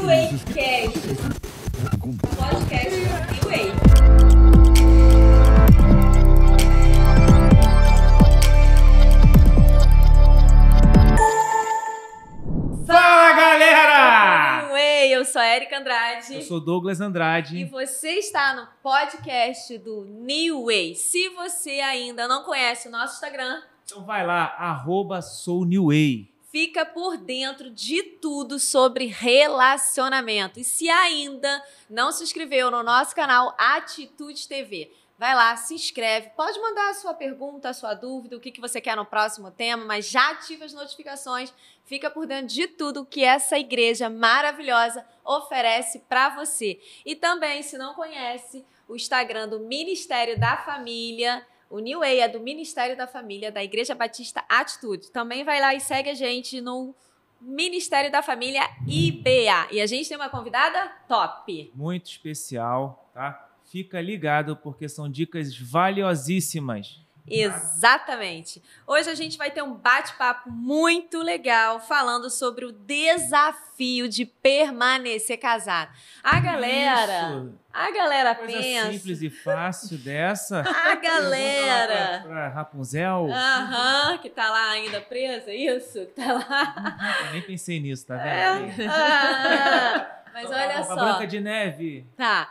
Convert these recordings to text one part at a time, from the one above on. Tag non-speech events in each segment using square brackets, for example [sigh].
New Age Cast. Podcast New Age. eu sou a Erika Andrade. Eu sou Douglas Andrade. E você está no podcast do New Way. Se você ainda não conhece o nosso Instagram, então vai lá, arroba fica por dentro de tudo sobre relacionamento. E se ainda não se inscreveu no nosso canal Atitude TV, vai lá, se inscreve, pode mandar a sua pergunta, a sua dúvida, o que, que você quer no próximo tema, mas já ativa as notificações, fica por dentro de tudo que essa igreja maravilhosa oferece para você. E também, se não conhece, o Instagram do Ministério da Família o New Way é do Ministério da Família da Igreja Batista Atitude. Também vai lá e segue a gente no Ministério da Família IBA. E a gente tem uma convidada top. Muito especial, tá? Fica ligado porque são dicas valiosíssimas. Exatamente. Hoje a gente vai ter um bate-papo muito legal falando sobre o desafio de permanecer casado. A galera, Isso. a galera Coisa pensa simples e fácil dessa. [laughs] A galera. Pra, pra Rapunzel. Aham, uh -huh, que tá lá ainda presa, isso? Que tá lá. Eu nem pensei nisso, tá vendo? É. Ah, mas olha a, só. A Branca de Neve. Tá.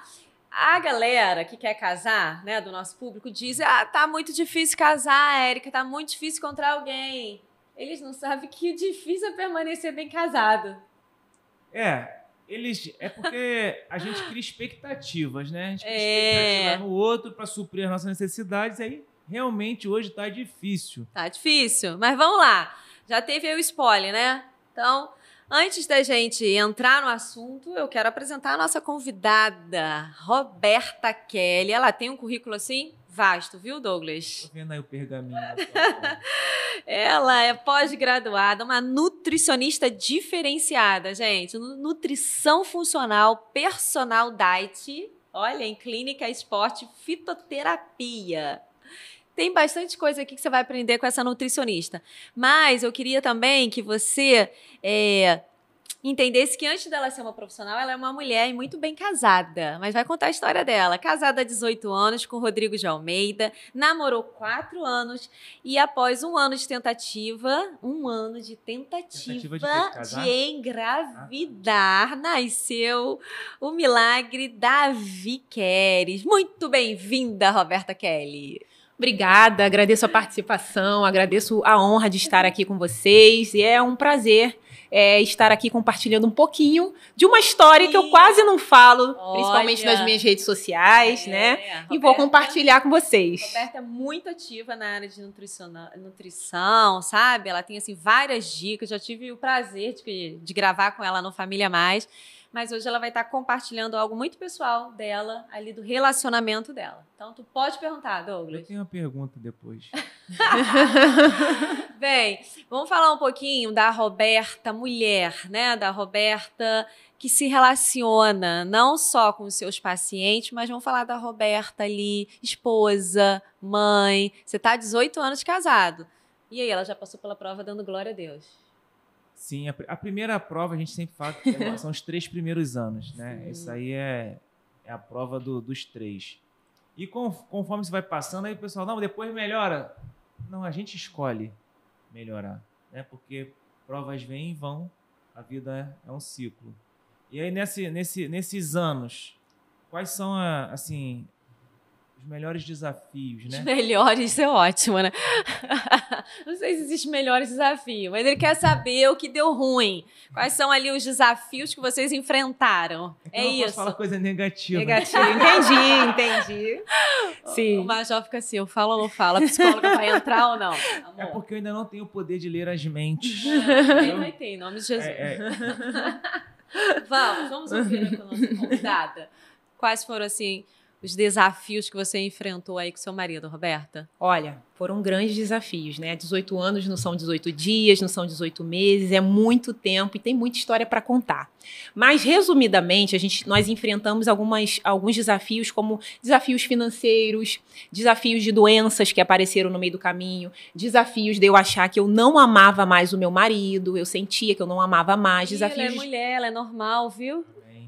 A galera que quer casar, né, do nosso público, diz: ah, tá muito difícil casar, Érica, tá muito difícil encontrar alguém. Eles não sabem que é difícil é permanecer bem casado. É, eles. É porque a gente cria expectativas, né? A gente cria é... expectativa no outro para suprir as nossas necessidades, aí realmente hoje tá difícil. Tá difícil, mas vamos lá. Já teve aí o spoiler, né? Então, Antes da gente entrar no assunto, eu quero apresentar a nossa convidada, Roberta Kelly. Ela tem um currículo assim vasto, viu, Douglas? Tô vendo aí o pergaminho. [laughs] Ela é pós-graduada, uma nutricionista diferenciada, gente. Nutrição funcional, personal diet, olha, em clínica, esporte, fitoterapia tem bastante coisa aqui que você vai aprender com essa nutricionista. Mas eu queria também que você é, entendesse que antes dela ser uma profissional, ela é uma mulher e muito bem casada. Mas vai contar a história dela. Casada há 18 anos com Rodrigo de Almeida, namorou 4 anos e após um ano de tentativa, um ano de tentativa, tentativa de, de, engravidar, ah. Tá. nasceu o milagre Davi Queres. Muito bem-vinda, Roberta Kelly. Obrigada, agradeço a participação, agradeço a honra de estar aqui com vocês e é um prazer é, estar aqui compartilhando um pouquinho de uma história Sim. que eu quase não falo, Olha. principalmente nas minhas redes sociais, é, né? É. Roberta, e vou compartilhar com vocês. Roberta é muito ativa na área de nutrição, nutrição sabe? Ela tem assim várias dicas. Já tive o prazer de, de gravar com ela no Família Mais mas hoje ela vai estar compartilhando algo muito pessoal dela, ali do relacionamento dela. Então, tu pode perguntar, Douglas. Eu tenho uma pergunta depois. [laughs] Bem, vamos falar um pouquinho da Roberta mulher, né? Da Roberta que se relaciona não só com os seus pacientes, mas vamos falar da Roberta ali, esposa, mãe. Você está 18 anos casado. E aí, ela já passou pela prova dando glória a Deus. Sim, a, a, primeira prova a gente sempre fala que é, são os três primeiros anos, né? Sim. Isso aí é, é a prova do, dos três. E com, conforme você vai passando, aí o pessoal, não, depois melhora. Não, a gente escolhe melhorar, né? Porque provas vêm e vão, a vida é, é um ciclo. E aí, nesse, nesse, nesses anos, quais são, a, assim, os melhores desafios, né? Os melhores, é ótimo, né? [laughs] Não sei se existe melhores desafios, mas ele quer saber o que deu ruim. Quais são ali os desafios que vocês enfrentaram. É, é isso. Posso falar coisa negativa. Negativa, [laughs] entendi, entendi. Sim. O Major fica assim, eu falo ou não falo? A psicóloga vai entrar ou não? É Amor. É porque eu ainda não tenho o poder de ler as mentes. Quem vai ter, em nome de Jesus. É, é. [laughs] vamos, vamos ouvir a nossa convidada. Quais foram, assim, os desafios que você enfrentou aí com seu marido, Roberta? Olha, foram grandes desafios, né? 18 anos não são 18 dias, não são 18 meses, é muito tempo e tem muita história para contar. Mas resumidamente, a gente nós enfrentamos algumas, alguns desafios como desafios financeiros, desafios de doenças que apareceram no meio do caminho, desafios de eu achar que eu não amava mais o meu marido, eu sentia que eu não amava mais, desafios. Ela é mulher, ela é normal, viu?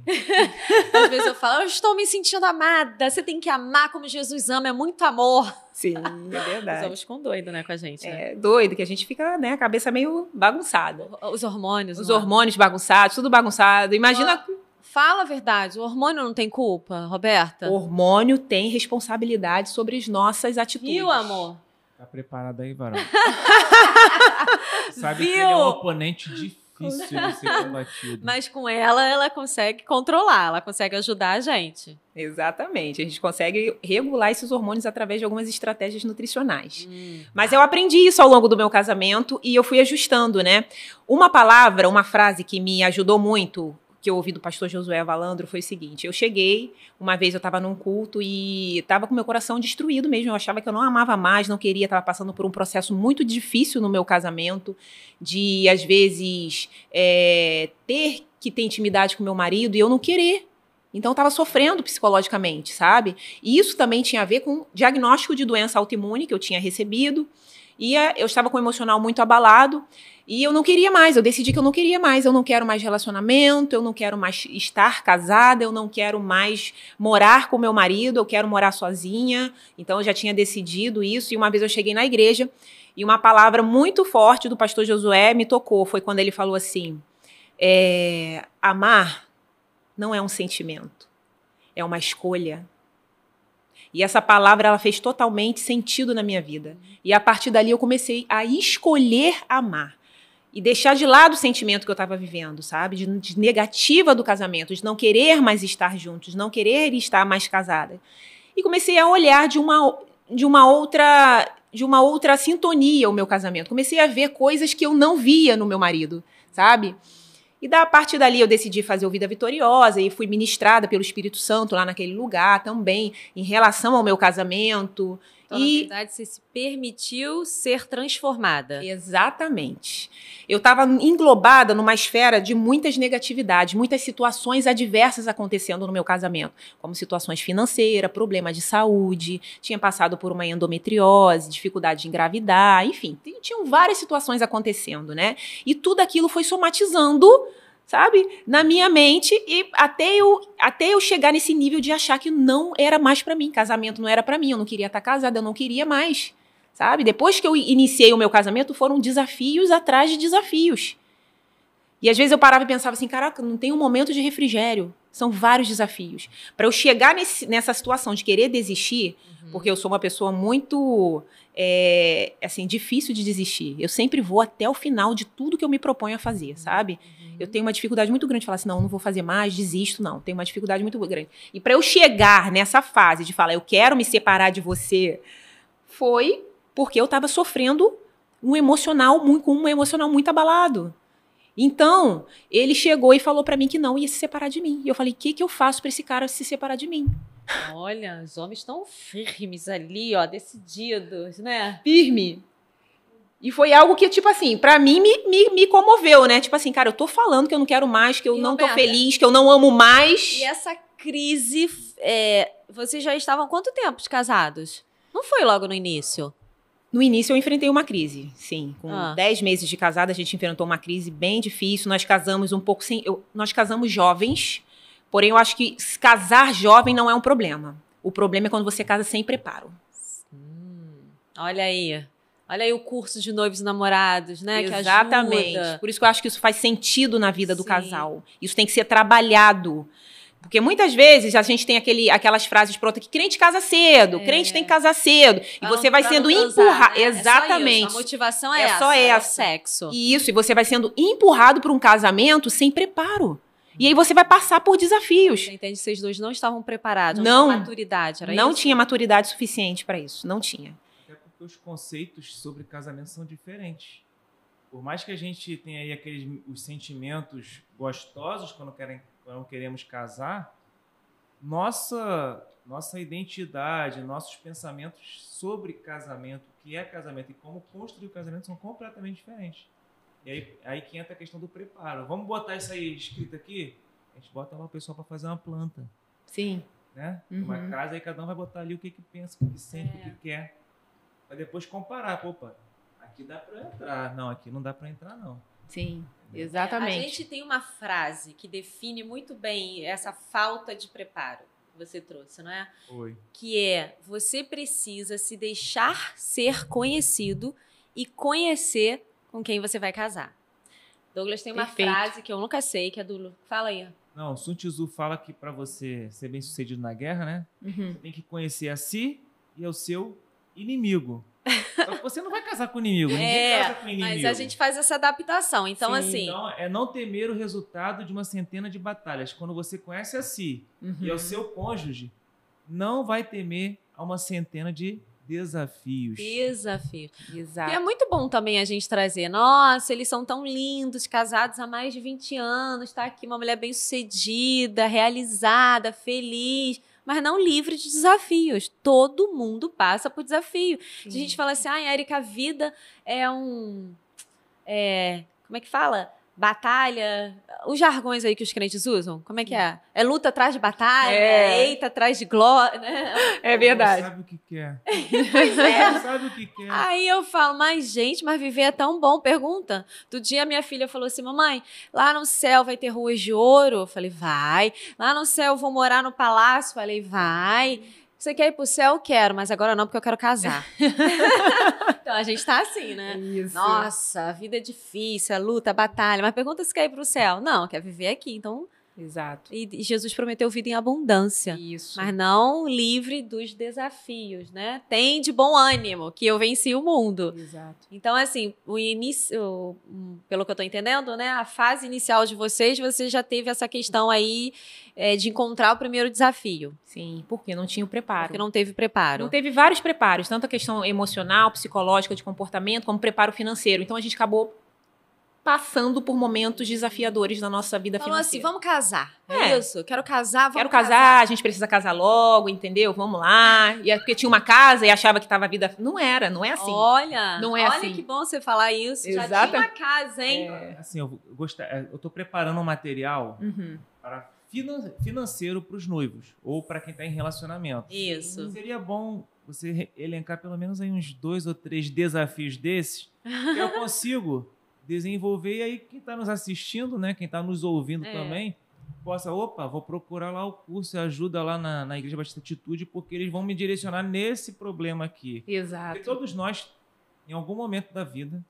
[laughs] Às vezes eu falo, eu estou me sentindo amada, você tem que amar como Jesus ama, é muito amor. Sim, [laughs] é verdade. Usamos com doido, né, com a gente. É, né? É, doido, que a gente fica, né, a cabeça meio bagunçada. Os hormônios. Os é? hormônios é? bagunçados, tudo bagunçado. Imagina... Fala, fala a verdade, o hormônio não tem culpa, Roberta? O hormônio tem responsabilidade sobre as nossas atitudes. E o amor? Tá preparada aí, Barão? [laughs] Sabe Viu? que ele é um oponente difícil difícil de [laughs] ser combatido. Mas com ela, ela consegue controlar, ela consegue ajudar a gente. Exatamente. A gente consegue regular esses hormônios através de algumas estratégias nutricionais. Hum. Mas tá. eu aprendi isso ao longo do meu casamento e eu fui ajustando, né? Uma palavra, uma frase que me ajudou muito que eu ouvi do pastor Josué Valandro foi o seguinte: eu cheguei, uma vez eu estava num culto e estava com meu coração destruído mesmo. Eu achava que eu não amava mais, não queria, estava passando por um processo muito difícil no meu casamento, de às vezes é, ter que ter intimidade com meu marido e eu não querer. Então estava sofrendo psicologicamente, sabe? E isso também tinha a ver com diagnóstico de doença autoimune que eu tinha recebido. E eu estava com o emocional muito abalado. E eu não queria mais, eu decidi que eu não queria mais, eu não quero mais relacionamento, eu não quero mais estar casada, eu não quero mais morar com meu marido, eu quero morar sozinha. Então eu já tinha decidido isso e uma vez eu cheguei na igreja e uma palavra muito forte do pastor Josué me tocou, foi quando ele falou assim: é, amar não é um sentimento, é uma escolha. E essa palavra ela fez totalmente sentido na minha vida. E a partir dali eu comecei a escolher amar e deixar de lado o sentimento que eu estava vivendo, sabe? De, de, negativa do casamento, de não querer mais estar juntos, não querer estar mais casada. E comecei a olhar de uma, de uma outra de uma outra sintonia o meu casamento. Comecei a ver coisas que eu não via no meu marido, sabe? E da, a partir dali eu decidi fazer o Vida Vitoriosa e fui ministrada pelo Espírito Santo lá naquele lugar também, em relação ao meu casamento, então, e... na verdade, você se permitiu ser transformada. Exatamente. Eu estava englobada numa esfera de muitas negatividades, muitas situações adversas acontecendo no meu casamento, como situações financeiras, problema de saúde, tinha passado por uma endometriose, dificuldade de engravidar, enfim, tinham várias situações acontecendo, né? E tudo aquilo foi somatizando sabe? Na minha mente e até eu, até eu chegar nesse nível de achar que não era mais para mim, casamento não era para mim, eu não queria estar tá casada, eu não queria mais, sabe? Depois que eu iniciei o meu casamento, foram desafios atrás de desafios. E às vezes eu parava e pensava assim, caraca, não tem um momento de refrigério. São vários desafios. Para eu chegar nesse, nessa situação de querer desistir, uhum. porque eu sou uma pessoa muito, é, assim, difícil de desistir. Eu sempre vou até o final de tudo que eu me proponho a fazer, uhum. sabe? Uhum. Eu tenho uma dificuldade muito grande de falar assim, não, não vou fazer mais, desisto, não. Tenho uma dificuldade muito grande. E para eu chegar nessa fase de falar, eu quero me separar de você, foi porque eu estava sofrendo um emocional muito, um emocional muito abalado. Então, ele chegou e falou para mim que não ia se separar de mim. E eu falei: "O que que eu faço para esse cara se separar de mim?" Olha, os homens estão firmes ali, ó, decididos, né? Firme. E foi algo que, tipo assim, para mim me, me, me, comoveu, né? Tipo assim, cara, eu tô falando que eu não quero mais, que eu e não Roberta, tô feliz, que eu não amo mais. E essa crise, é, vocês já estavam quanto tempo de casados? Não foi logo no início? No início eu enfrentei uma crise, sim. Com 10 ah. meses de casada, a gente enfrentou uma crise bem difícil. Nós casamos um pouco sem. Eu, nós casamos jovens, porém eu acho que casar jovem não é um problema. O problema é quando você casa sem preparo. Hum, olha aí. Olha aí o curso de noivos e namorados, né? Exatamente. Por isso que eu acho que isso faz sentido na vida Sim. do casal. Isso tem que ser trabalhado. Porque muitas vezes a gente tem aquele, aquelas frases prontas que crente casa cedo, é. crente tem que casar cedo. Pra e você não, vai sendo empurrado. Né? É Exatamente. É a motivação é, é essa. Só essa. É sexo. E isso, e você vai sendo empurrado para um casamento sem preparo. E aí você vai passar por desafios. entende? Vocês dois não estavam preparados. Não. Não, maturidade, não tinha maturidade suficiente para isso. Não tinha porque os conceitos sobre casamento são diferentes. Por mais que a gente tenha aí aqueles os sentimentos gostosos quando, querem, quando queremos casar, nossa nossa identidade, nossos pensamentos sobre casamento, o que é casamento e como construir o casamento são completamente diferentes. E aí, aí que entra a questão do preparo. Vamos botar isso aí escrito aqui? A gente bota lá o pessoal para fazer uma planta. Sim. Né? Uhum. Uma casa, aí cada um vai botar ali o que, que pensa, o que, que sente, é. o que é. quer. Mas depois comparar. Opa, aqui dá para entrar. Não, aqui não dá para entrar, não. Sim, exatamente. É, a gente tem uma frase que define muito bem essa falta de preparo que você trouxe, não é? Oi. Que é: você precisa se deixar ser conhecido e conhecer com quem você vai casar. Douglas tem uma Perfeito. frase que eu nunca sei, que é do. Fala aí. Não, Sun Tzu fala que para você ser bem sucedido na guerra, né? Uhum. Você tem que conhecer a si e ao seu inimigo. [laughs] Você não vai casar com inimigo, ninguém é, casa com inimigo. Mas a gente faz essa adaptação. Então, Sim, assim. Então, é não temer o resultado de uma centena de batalhas. Quando você conhece a si uhum. e o seu cônjuge, não vai temer a uma centena de desafios. Desafios. Exato. E é muito bom também a gente trazer. Nossa, eles são tão lindos, casados há mais de 20 anos, tá aqui uma mulher bem-sucedida, realizada, feliz mas não livre de desafios. Todo mundo passa por desafio. Sim. A gente fala assim, ah, Erika, a vida é um. É, como é que fala? batalha, os jargões aí que os crentes usam, como é que hum. é? É luta atrás de batalha, é, é eita atrás de glória, né? É verdade. sabe o que quer. É. pois é. sabe o que quer. É. Aí eu falo, mas gente, mas viver é tão bom, pergunta. Do dia minha filha falou assim, mamãe, lá no céu vai ter ruas de ouro? Eu falei, vai. Lá no céu eu vou morar no palácio? Eu falei, vai. Você quer ir pro céu? Quero, mas agora não, porque eu quero casar. [laughs] então a gente tá assim, né? Isso. Nossa, a vida é difícil, é luta, batalha. Mas pergunta se quer ir pro céu. Não, quer viver aqui. Então Exato. E Jesus prometeu vida em abundância. Isso. Mas não livre dos desafios, né? Tem de bom ânimo que eu venci o mundo. Exato. Então, assim, o início, hum, pelo que eu tô entendendo, né? A fase inicial de vocês, você já teve essa questão aí é, de encontrar o primeiro desafio. Sim, porque não tinha o preparo. Porque não teve preparo. Não teve vários preparos, tanto a questão emocional, psicológica, de comportamento, como preparo financeiro. Então a gente acabou passando por momentos desafiadores na nossa vida Falou assim, financeira. assim, vamos casar. É, é. isso. Quero casar, vamos Quero casar, casar, a gente precisa casar logo, entendeu? Vamos lá. E é porque tinha uma casa e achava que tava a vida. Não era, não é assim. Olha, não é olha assim. que bom você falar isso. Exato. Já tinha uma casa, hein? É, é assim, eu gostar, é, eu tô preparando um material uhum. para finan financeiro para os noivos ou para quem está em relacionamento. Isso. E seria bom você elencar pelo menos aí uns dois ou três desafios desses que eu [laughs] consigo desenvolver e aí quem está nos assistindo, né, quem está nos ouvindo é. também, possa, opa, vou procurar lá o curso e ajuda lá na, na Igreja Batista Atitude, porque eles vão me direcionar nesse problema aqui. Exato. Porque todos nós, em algum momento da vida,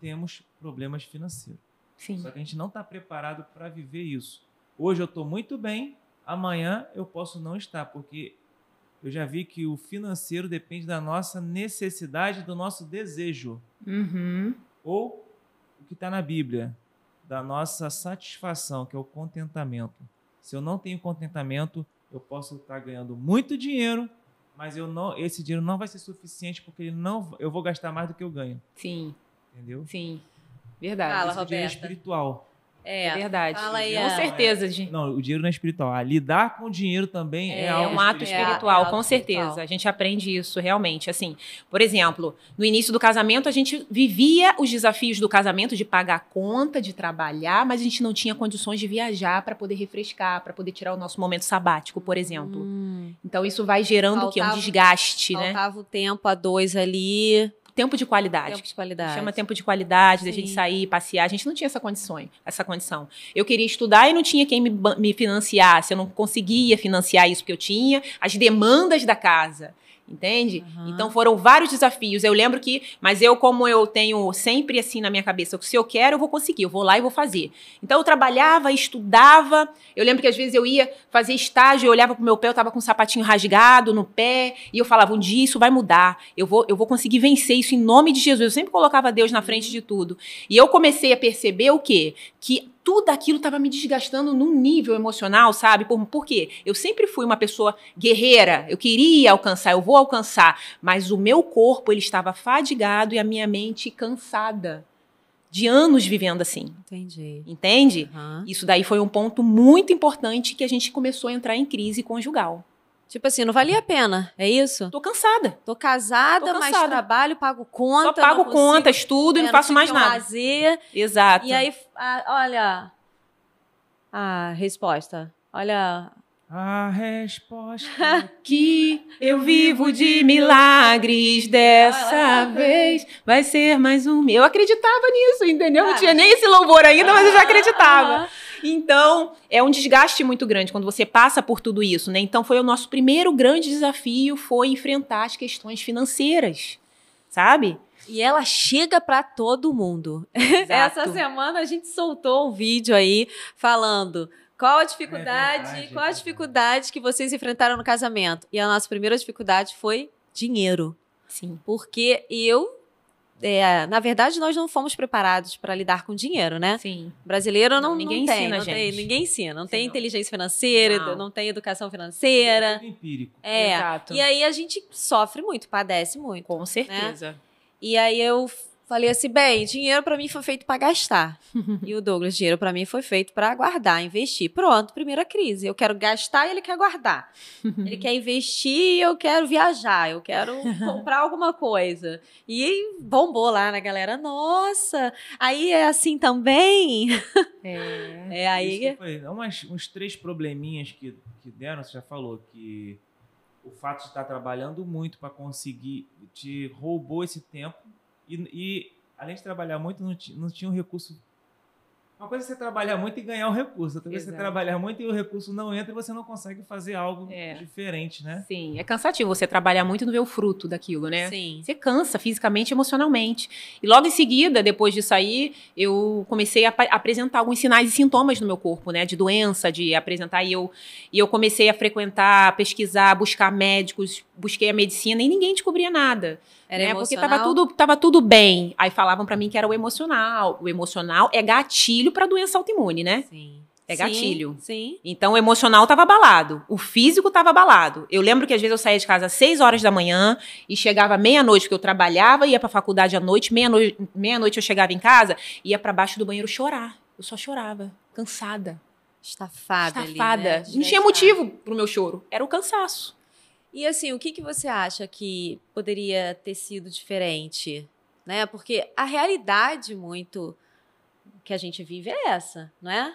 temos problemas financeiros. Sim. Só que a gente não está preparado para viver isso. Hoje eu estou muito bem, amanhã eu posso não estar, porque eu já vi que o financeiro depende da nossa necessidade, do nosso desejo. Uhum. Ou que está na Bíblia, da nossa satisfação, que é o contentamento. Se eu não tenho contentamento, eu posso estar tá ganhando muito dinheiro, mas eu não, esse dinheiro não vai ser suficiente porque ele não, eu vou gastar mais do que eu ganho. Sim. Entendeu? Sim. Verdade. Fala, Isso é Roberta. É espiritual. É, é, verdade. Fala aí, com certeza, é, gente. Não, o dinheiro não é espiritual. lidar com o dinheiro também é, é algo. É um ato espiritual, é, é com certeza. Espiritual. A gente aprende isso realmente. Assim, por exemplo, no início do casamento, a gente vivia os desafios do casamento de pagar a conta, de trabalhar, mas a gente não tinha condições de viajar para poder refrescar, para poder tirar o nosso momento sabático, por exemplo. Hum. Então, isso vai gerando faltava, o quê? Um desgaste, faltava né? Faltava o tempo a dois ali tempo de qualidade. Tempo de qualidade. Chama tempo de qualidade, da gente sair, passear. A gente não tinha essa condição, essa condição. Eu queria estudar e não tinha quem me, me financiasse. Eu não conseguia financiar isso que eu tinha, as demandas da casa entende? Uhum. Então foram vários desafios. Eu lembro que, mas eu como eu tenho sempre assim na minha cabeça, se eu quero, eu vou conseguir, eu vou lá e vou fazer. Então eu trabalhava, estudava. Eu lembro que às vezes eu ia fazer estágio, eu olhava pro meu pé, eu tava com um sapatinho rasgado no pé, e eu falava, um dia isso vai mudar. Eu vou eu vou conseguir vencer isso em nome de Jesus. Eu sempre colocava Deus na frente uhum. de tudo. E eu comecei a perceber o quê? Que tudo aquilo estava me desgastando num nível emocional, sabe? Por, por quê? Eu sempre fui uma pessoa guerreira, eu queria alcançar, eu vou alcançar, mas o meu corpo ele estava fadigado e a minha mente cansada de anos vivendo assim. Entendi. Entende? Uhum. Isso daí foi um ponto muito importante que a gente começou a entrar em crise conjugal. Tipo assim, não valia a pena, é isso? Tô cansada. Tô casada, Tô cansada. mas trabalho, pago conta. Só pago conta, estudo e não, não faço mais nada. Fazer. Exato. E aí, a, olha a resposta. Olha. A resposta que eu vivo de milagres dessa vez vai ser mais um. Eu acreditava nisso, entendeu? Não tinha nem esse louvor ainda, mas eu já acreditava. Então, é um desgaste muito grande quando você passa por tudo isso, né? Então, foi o nosso primeiro grande desafio foi enfrentar as questões financeiras, sabe? E ela chega para todo mundo. [laughs] Exato. Essa semana a gente soltou um vídeo aí falando qual a dificuldade, é qual a é dificuldade que vocês enfrentaram no casamento. E a nossa primeira dificuldade foi dinheiro. Sim. Porque eu é, na verdade, nós não fomos preparados para lidar com dinheiro, né? Sim. Brasileiro não, não ninguém não tem, ensina, não tem, ninguém ensina, não Sim, tem inteligência financeira, não. não, tem educação financeira. É empírico. É. Exato. E aí a gente sofre muito, padece muito. Com né? certeza. Né? E aí eu Falei assim, bem, dinheiro para mim foi feito para gastar. [laughs] e o Douglas, dinheiro para mim foi feito para guardar, investir. Pronto, primeira crise. Eu quero gastar e ele quer guardar. ele quer investir e eu quero viajar, eu quero [laughs] comprar alguma coisa. E bombou lá na galera, nossa, aí é assim também? É, [laughs] é aí... Há é umas, uns três probleminhas que, que deram, você já falou, que o fato de estar trabalhando muito para conseguir te roubou esse tempo e, e além de trabalhar muito, não, não tinha um recurso. Uma coisa é você trabalhar muito e ganhar um recurso, outra coisa é você trabalhar muito e o recurso não entra e você não consegue fazer algo é. diferente, né? Sim, é cansativo você trabalhar muito e não ver o fruto daquilo, né? Sim. Você cansa fisicamente e emocionalmente. E logo em seguida, depois disso aí, eu comecei a apresentar alguns sinais e sintomas no meu corpo, né? De doença, de apresentar. E eu, e eu comecei a frequentar, pesquisar, buscar médicos, busquei a medicina e ninguém descobria nada. Era né? Porque tava tudo, tava tudo bem. Aí falavam para mim que era o emocional. O emocional é gatilho para doença autoimune, né? Sim. É gatilho. Sim, sim. Então o emocional tava abalado, o físico tava abalado. Eu lembro que às vezes eu saía de casa às 6 horas da manhã e chegava meia-noite, porque eu trabalhava, ia para faculdade à noite, meia-noite meia -noite eu chegava em casa, ia para baixo do banheiro chorar. Eu só chorava, cansada. Estafada. Estafada. Ali, né? Não tinha motivo pro meu choro, era o cansaço. E assim, o que, que você acha que poderia ter sido diferente? Né? Porque a realidade muito que a gente vive é essa, não é?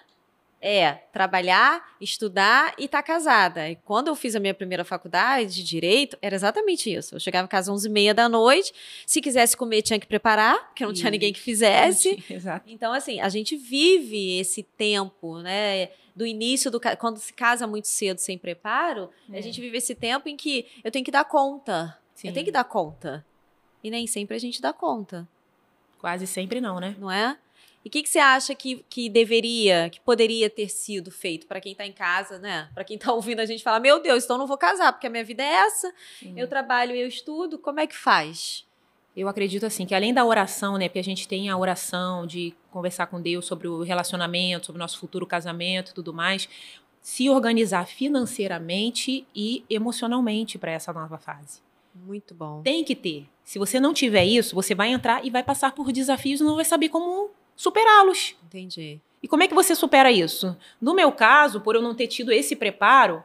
é trabalhar, estudar e estar tá casada. E quando eu fiz a minha primeira faculdade de direito, era exatamente isso. Eu chegava em casa às 11 e meia da noite, se quisesse comer tinha que preparar, porque não e... tinha ninguém que fizesse. [laughs] Exato. Então, assim, a gente vive esse tempo, né? do início do quando se casa muito cedo sem preparo, é. a gente vive esse tempo em que eu tenho que dar conta. Sim. Eu tenho que dar conta. E nem sempre a gente dá conta. Quase sempre não, né? Não é? E o que, que, você acha que, que deveria, que poderia ter sido feito para quem está em casa, né? Para quem está [laughs] ouvindo a gente falar, meu Deus, então não vou casar, porque a minha vida é essa, Sim. eu trabalho, eu estudo, como é que faz? Eu acredito assim que além da oração, né, que a gente tem a oração de conversar com Deus sobre o relacionamento, sobre o nosso futuro casamento e tudo mais, se organizar financeiramente e emocionalmente para essa nova fase. Muito bom. Tem que ter. Se você não tiver isso, você vai entrar e vai passar por desafios e não vai saber como superá-los. Entendi. E como é que você supera isso? No meu caso, por eu não ter tido esse preparo,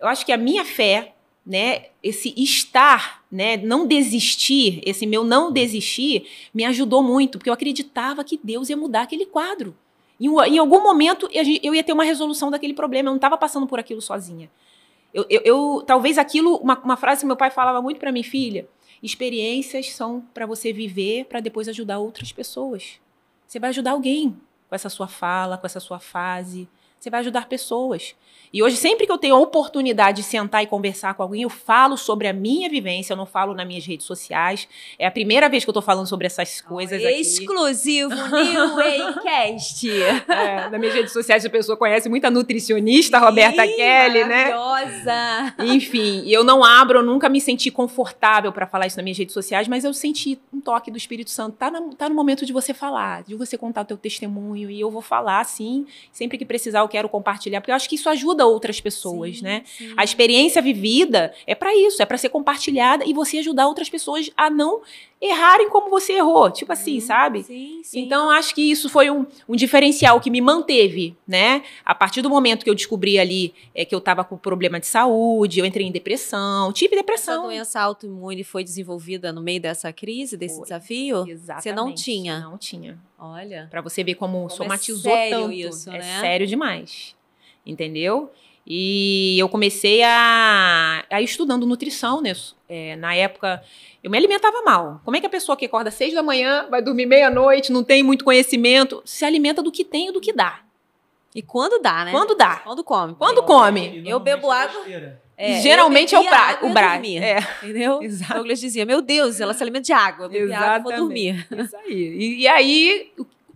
eu acho que a minha fé, né, esse estar, né, não desistir, esse meu não desistir, me ajudou muito, porque eu acreditava que Deus ia mudar aquele quadro. Em, em algum momento eu ia ter uma resolução daquele problema, eu não estava passando por aquilo sozinha. Eu, eu, eu talvez aquilo, uma, uma frase que meu pai falava muito para mim, filha, experiências são para você viver, para depois ajudar outras pessoas. Você vai ajudar alguém com essa sua fala, com essa sua fase, você vai ajudar pessoas. E hoje, sempre que eu tenho a oportunidade de sentar e conversar com alguém, eu falo sobre a minha vivência, eu não falo nas minhas redes sociais. É a primeira vez que eu tô falando sobre essas coisas oh, Exclusivo New Waycast. [laughs] é, nas minhas redes sociais a pessoa conhece muita nutricionista, Roberta Ih, Kelly, né? maravilhosa. né? Enfim, eu não abro, eu nunca me senti confortável para falar isso nas minhas redes sociais, mas eu senti um toque do Espírito Santo. Tá, na, tá no momento de você falar, de você contar o teu testemunho, e eu vou falar, sim, sempre que precisar, que quero compartilhar, porque eu acho que isso ajuda outras pessoas, sim, né? Sim. A experiência vivida é para isso, é para ser compartilhada e você ajudar outras pessoas a não errarem como você errou, tipo assim, uhum. sabe? Sim, sim. Então acho que isso foi um, um, diferencial que me manteve, né? A partir do momento que eu descobri ali é, que eu estava com problema de saúde, eu entrei em depressão, tive depressão. Essa doença autoimune foi desenvolvida no meio dessa crise, desse foi. desafio? Exatamente. Você não tinha? Não tinha. Olha. Para você ver como, como é somatizou é tanto. Isso, é né? É sério demais. Entendeu? E eu comecei a, a estudando nutrição, né? É, na época, eu me alimentava mal. Como é que a pessoa que acorda às seis da manhã, vai dormir meia-noite, não tem muito conhecimento, se alimenta do que tem e do que dá? E quando dá, né? Quando dá. Quando come. Quando come. Eu bebo água. É, Geralmente é o, bra o Brás. É. Entendeu? [laughs] Exato. Douglas dizia: Meu Deus, ela se alimenta de água, bebe água, vou dormir. [laughs] Isso aí. E, e aí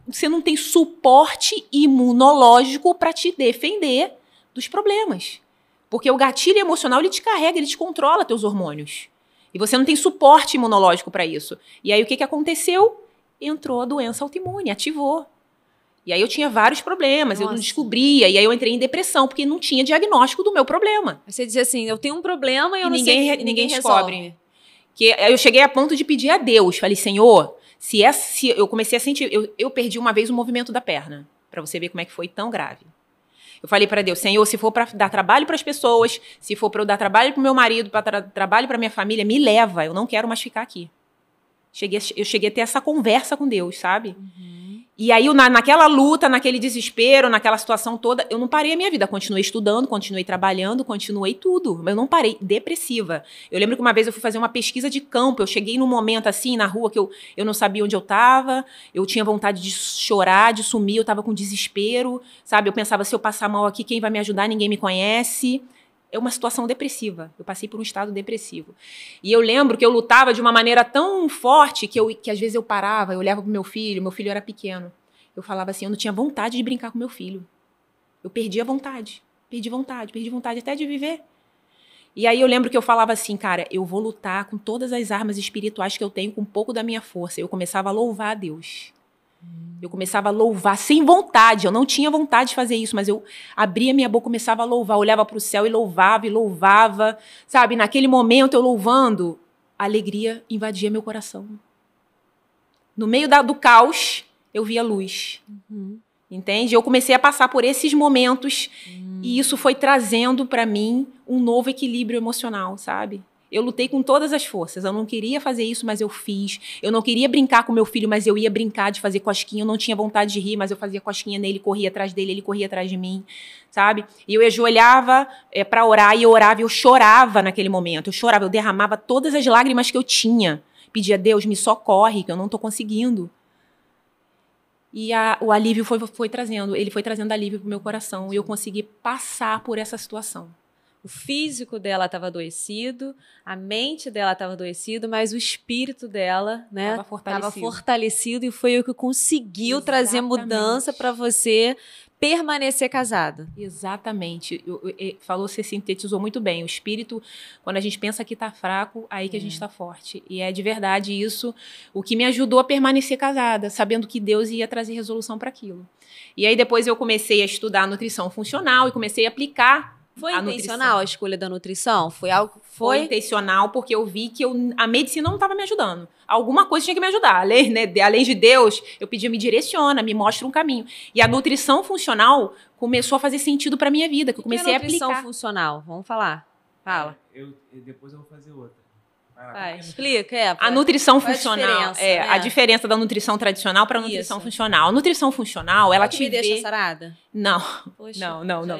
você não tem suporte imunológico para te defender dos problemas. Porque o gatilho emocional ele te carrega, ele te controla teus hormônios. E você não tem suporte imunológico para isso. E aí o que, que aconteceu? Entrou a doença autoimune, ativou. E aí eu tinha vários problemas, Nossa. eu não descobria, e aí eu entrei em depressão, porque não tinha diagnóstico do meu problema. Você dizia assim, eu tenho um problema e eu e não ninguém, sei, ninguém, ninguém descobre. Que eu cheguei a ponto de pedir a Deus, falei, Senhor, se, essa, é, se eu comecei a sentir, eu, eu perdi uma vez o movimento da perna, para você ver como é que foi tão grave. Eu falei para Deus, Senhor, se for para dar trabalho para as pessoas, se for para eu dar trabalho para meu marido, para tra trabalho para minha família, me leva, eu não quero mais ficar aqui. Cheguei, eu cheguei a ter essa conversa com Deus, sabe? Uhum. E aí, na, naquela luta, naquele desespero, naquela situação toda, eu não parei a minha vida. Continuei estudando, continuei trabalhando, continuei tudo. Mas eu não parei, depressiva. Eu lembro que uma vez eu fui fazer uma pesquisa de campo. Eu cheguei num momento assim, na rua, que eu, eu não sabia onde eu estava. Eu tinha vontade de chorar, de sumir. Eu estava com desespero, sabe? Eu pensava, se eu passar mal aqui, quem vai me ajudar? Ninguém me conhece é uma situação depressiva. Eu passei por um estado depressivo. E eu lembro que eu lutava de uma maneira tão forte que, eu, que às vezes eu parava, eu olhava o meu filho, meu filho era pequeno. Eu falava assim, eu não tinha vontade de brincar com meu filho. Eu perdi a vontade, perdi vontade, perdi vontade até de viver. E aí eu lembro que eu falava assim, cara, eu vou lutar com todas as armas espirituais que eu tenho, com um pouco da minha força. Eu começava a louvar a Deus. Eu começava a louvar sem vontade, eu não tinha vontade de fazer isso, mas eu abria minha boca, começava a louvar, olhava para o céu e louvava e louvava, sabe? Naquele momento eu louvando, a alegria invadia meu coração. No meio da, do caos, eu via luz. Uhum. Entende? Eu comecei a passar por esses momentos uhum. e hum. isso foi trazendo para mim um novo equilíbrio emocional, sabe? Eu lutei com todas as forças. Eu não queria fazer isso, mas eu fiz. Eu não queria brincar com meu filho, mas eu ia brincar de fazer cosquinha. Eu não tinha vontade de rir, mas eu fazia cosquinha nele, corria atrás dele, ele corria atrás de mim, sabe? E eu ajoelhava é, eh, para orar e eu orava. Eu chorava naquele momento. Eu chorava, eu derramava todas as lágrimas que eu tinha. Pedia a Deus, me socorre, que eu não estou conseguindo. E a, o alívio foi, foi trazendo, ele foi trazendo alívio pro meu coração. E eu consegui passar por essa situação. O físico dela estava adoecido, a mente dela estava adoecida, mas o espírito dela, né, estava fortalecido. fortalecido. e foi o que conseguiu Exatamente. trazer mudança para você permanecer casado. Exatamente. Eu, eu, eu, falou, você sintetizou muito bem. O espírito, quando a gente pensa que está fraco, aí é. que a gente está é. forte. E é de verdade isso o que me ajudou a permanecer casada, sabendo que Deus ia trazer resolução para aquilo. E aí depois eu comecei a estudar nutrição funcional e comecei a aplicar foi a intencional nutrição. a escolha da nutrição? Foi algo foi... foi intencional porque eu vi que eu, a medicina não estava me ajudando. Alguma coisa tinha que me ajudar. Além, né, além de Deus, eu pedi me direciona, me mostra um caminho. E a nutrição funcional começou a fazer sentido para minha vida, que eu comecei que é a aplicar. Nutrição funcional, vamos falar. Fala. É, eu, eu, depois eu vou fazer outra. Ah, explica, é. A nutrição funcional. É, a é, né? a diferença da nutrição tradicional para a nutrição Isso. funcional. A nutrição funcional, ela que te. me vê... deixa sarada? Não, Poxa, não, não, não.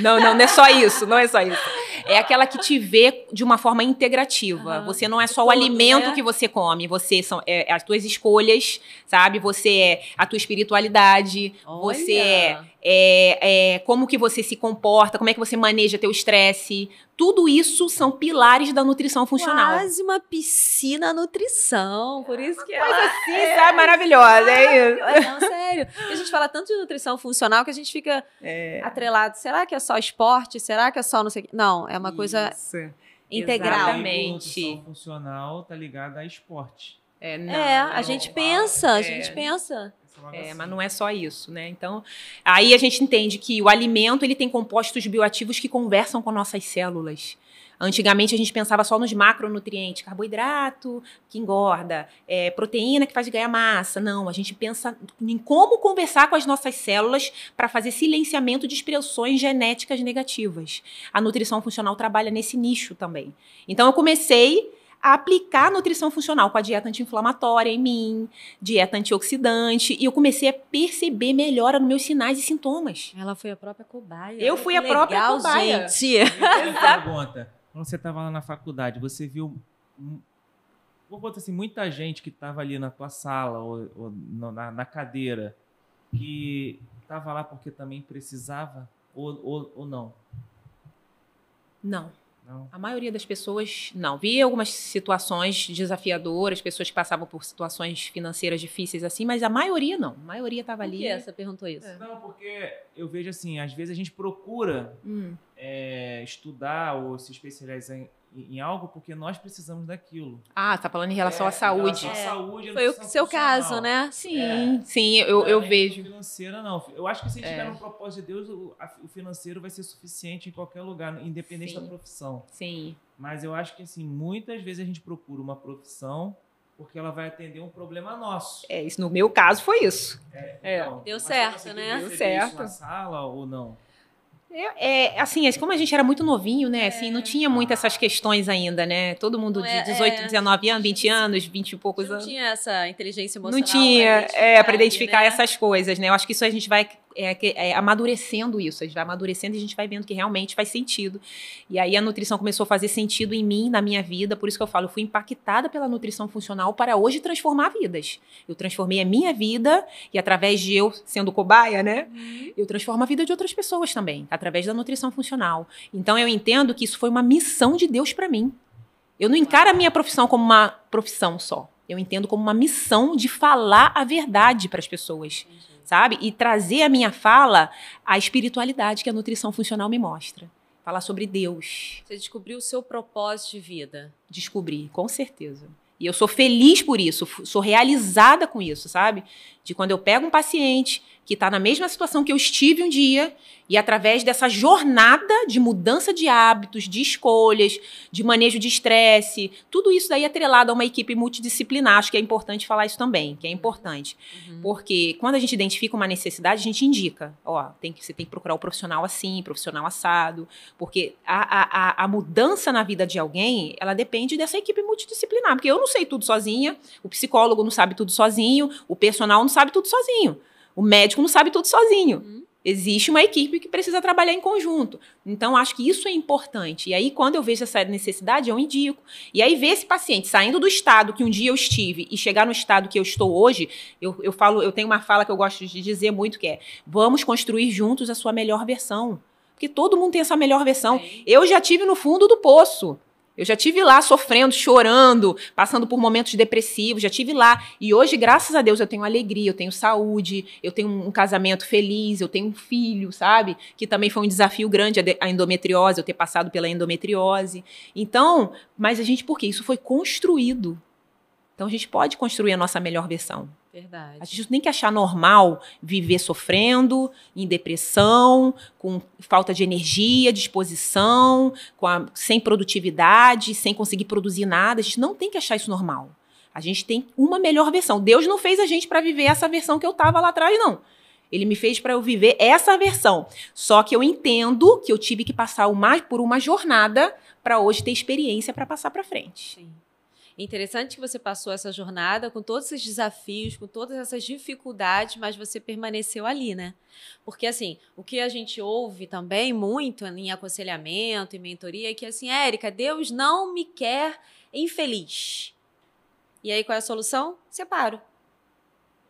Não, não, não é só isso, não é só isso. É aquela que te vê de uma forma integrativa. Você não é só o alimento é. que você come, você são é, é, as tuas escolhas, sabe? Você é a tua espiritualidade, Olha. você é, é, é como que você se comporta, como é que você maneja teu estresse. Tudo isso são pilares da nutrição funcional. Quase uma piscina nutrição, por isso que é. Coisa assim, é, sabe? Maravilhosa, é isso. Não, sério. A gente fala tanto de nutrição funcional que a gente gente fica é... atrelado. Será que é só esporte? Será que é só não sei Não, é uma coisa integral. Exatamente. A funcional tá ligada a esporte. É, é não, é a não, gente não, pensa, é... a gente é. pensa. É, é, mas não é só isso, né? Então, aí a gente entende que o alimento ele tem compostos bioativos que conversam com nossas células. Antigamente a gente pensava só nos macronutrientes, carboidrato, que engorda, é, proteína que faz ganhar massa. Não, a gente pensa em como conversar com as nossas células para fazer silenciamento de expressões genéticas negativas. A nutrição funcional trabalha nesse nicho também. Então eu comecei a aplicar nutrição funcional com a dieta anti-inflamatória em mim, dieta antioxidante, e eu comecei a perceber melhora nos meus sinais e sintomas. Ela foi a própria cobaia. Eu fui a legal, própria cobaia. Gente. Pergunta quando você estava lá na faculdade, você viu, vou botar assim, muita gente que estava ali na tua sala ou, ou na, na, cadeira, que estava lá porque também precisava ou, ou, ou não? Não. A maioria das pessoas não. Vi algumas situações desafiadoras, pessoas que passavam por situações financeiras difíceis assim, mas a maioria não. A maioria estava ali. Por essa perguntou isso? É. Não, porque eu vejo assim, às vezes a gente procura hum. é, estudar ou se especializar em, em algo porque nós precisamos daquilo. Ah, tá falando em relação é, à saúde. relação à é. saúde Foi o seu caso, né? Sim, é. sim, eu, é não, vejo. Financeira não. Eu acho que se é. tiver um propósito de Deus, o, financeiro vai ser suficiente em qualquer lugar, independente sim. da profissão. Sim. Mas eu acho que assim, muitas vezes a gente procura uma profissão porque ela vai atender um problema nosso. É, isso no meu caso foi isso. Então, deu certo, né? Deu certo. Isso na sala ou não? É, assim, é, como a gente era muito novinho, né? Assim, não tinha muito essas questões ainda, né? Todo mundo de 18, é, 19 é, anos, 20 anos, 20 e poucos não anos. Não tinha essa inteligência emocional. Não tinha, pra é, para identificar né? essas coisas, né? Eu acho que isso a gente vai é, é, amadurecendo isso, a gente vai amadurecendo e a gente vai vendo que realmente faz sentido. E aí a nutrição começou a fazer sentido em mim, na minha vida, por isso que eu falo, eu fui impactada pela nutrição funcional para hoje transformar vidas. Eu transformei a minha vida e através de eu sendo cobaia, né? Uhum. Eu transformo a vida de outras pessoas também, através da nutrição funcional. Então eu entendo que isso foi uma missão de Deus para mim. Eu não encaro a minha profissão como uma profissão só. Eu entendo como uma missão de falar a verdade para as pessoas. Entendi sabe? E trazer a minha fala à espiritualidade que a nutrição funcional me mostra. Falar sobre Deus. Você descobriu o seu propósito de vida? Descobri, com certeza. E eu sou feliz por isso, sou realizada com isso, sabe? De quando eu pego um paciente, que está na mesma situação que eu estive um dia e através dessa jornada de mudança de hábitos, de escolhas, de manejo de estresse, tudo isso daí atrelado a uma equipe multidisciplinar, acho que é importante falar isso também, que é importante, uhum. porque quando a gente identifica uma necessidade, a gente indica, ó, tem que, você tem que procurar o um profissional assim, profissional assado, porque a, a, a mudança na vida de alguém, ela depende dessa equipe multidisciplinar, porque eu não sei tudo sozinha, o psicólogo não sabe tudo sozinho, o personal não sabe tudo sozinho. O médico não sabe tudo sozinho. Uhum. Existe uma equipe que precisa trabalhar em conjunto. Então, acho que isso é importante. E aí, quando eu vejo essa necessidade, eu indico. E aí, ver esse paciente saindo do estado que um dia eu estive e chegar no estado que eu estou hoje, eu, eu falo, eu tenho uma fala que eu gosto de dizer muito que é: vamos construir juntos a sua melhor versão. Porque todo mundo tem essa melhor versão. É. Eu já tive no fundo do poço. Eu já tive lá sofrendo, chorando, passando por momentos depressivos, já tive lá. E hoje, graças a Deus, eu tenho alegria, eu tenho saúde, eu tenho um casamento feliz, eu tenho um filho, sabe? Que também foi um desafio grande a endometriose, eu ter passado pela endometriose. Então, mas a gente, por quê? Isso foi construído. Então a gente pode construir a nossa melhor versão. Verdade. A gente tem que achar normal viver sofrendo, em depressão, com falta de energia, disposição, a, sem produtividade, sem conseguir produzir nada. A gente não tem que achar isso normal. A gente tem uma melhor versão. Deus não fez a gente para viver essa versão que eu estava lá atrás, não. Ele me fez para eu viver essa versão. Só que eu entendo que eu tive que passar uma, por uma jornada para hoje ter experiência para passar para frente. Sim. Interessante que você passou essa jornada com todos esses desafios, com todas essas dificuldades, mas você permaneceu ali, né? Porque assim, o que a gente ouve também muito em aconselhamento e mentoria é que assim, Érica, Deus não me quer infeliz. E aí qual é a solução? Separo.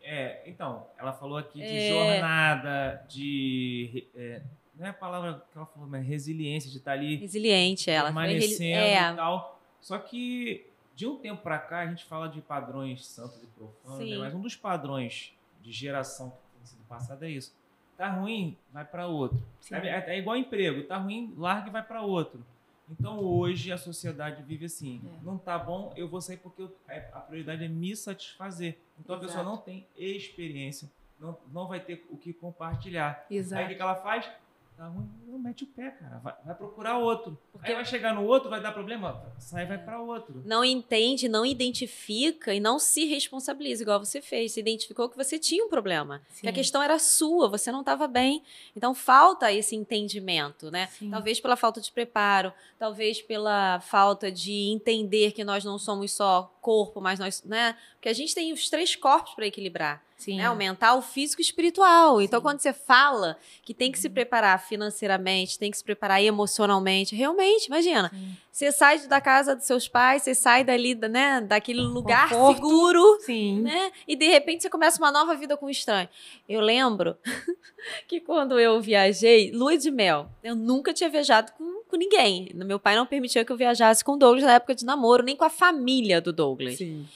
É, então, ela falou aqui de é... jornada, de é não é a palavra que ela falou, mas resiliência, de estar tá ali. Resiliente, ela permanecendo foi resili... é. e tal. Só que de um tempo para cá, a gente fala de padrões santos e profanos, né? mas um dos padrões de geração que tem sido passado é isso. Tá ruim, vai para outro. É, é, é, igual emprego, tá ruim, larga e vai para outro. Então hoje a sociedade vive assim, é. não tá bom, eu vou sair porque eu, é, a prioridade é me satisfazer. Então Exato. a pessoa não tem experiência, não, não vai ter o que compartilhar. Exato. Aí o que ela faz? Não, mete o pé, cara. Vai, vai procurar outro. Porque aí vai chegar no outro, vai dar problema, sai vai para outro. Não entende, não identifica e não se responsabiliza, igual você fez. Se identificou que você tinha um problema. Sim. Que a questão era sua, você não estava bem. Então falta esse entendimento, né? Sim. Talvez pela falta de preparo, talvez pela falta de entender que nós não somos só corpo, mas nós, né? Porque a gente tem os três corpos para equilibrar. Sim. Né? O mental, o físico e espiritual. Então, Sim. Então, quando você fala que tem que se uhum. preparar financeiramente, tem que se preparar emocionalmente, realmente, imagina. Sim. Você sai da casa dos seus pais, você sai dali, né, daquele lugar Conforto. seguro, Sim. né? E de repente você começa uma nova vida com um estranho. Eu lembro [laughs] que quando eu viajei, lua de mel, eu nunca tinha viajado com, com ninguém. Meu pai não permitia que eu viajasse com o Douglas na época de namoro, nem com a família do Douglas. Sim.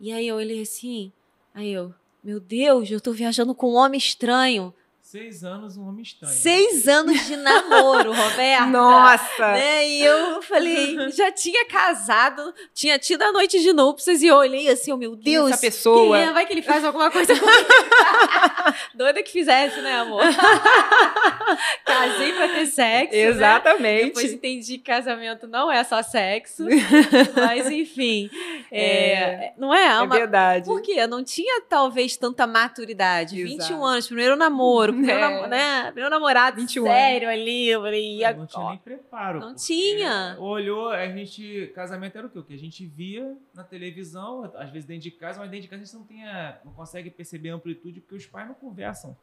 E aí eu olhei assim, aí eu, meu Deus, eu estou viajando com um homem estranho. Seis anos, um homem estranho. Seis anos de namoro, Roberta. Nossa! Né? E eu falei, já tinha casado, tinha tido a noite de núpcias e eu olhei assim, oh, meu Deus. essa pessoa. Quem é? Vai que ele faz alguma coisa comigo. [laughs] Doida que fizesse, né, amor? [laughs] Casei pra ter sexo. Né? Exatamente. Né? Depois entendi que casamento não é só sexo. [laughs] mas, enfim. É, é, não é, Alma? É verdade. Por quê? Eu não tinha, talvez, tanta maturidade. Exato. 21 anos, primeiro namoro [laughs] Meu, é. né? meu namorado 21 sério ali. Eu falei, eu não tinha nem preparo. Não tinha. Olhou, a gente. Casamento era o quê? O que a gente via na televisão, às vezes dentro de casa, mas dentro de casa a gente não, tem não consegue perceber a amplitude porque os pais não conversam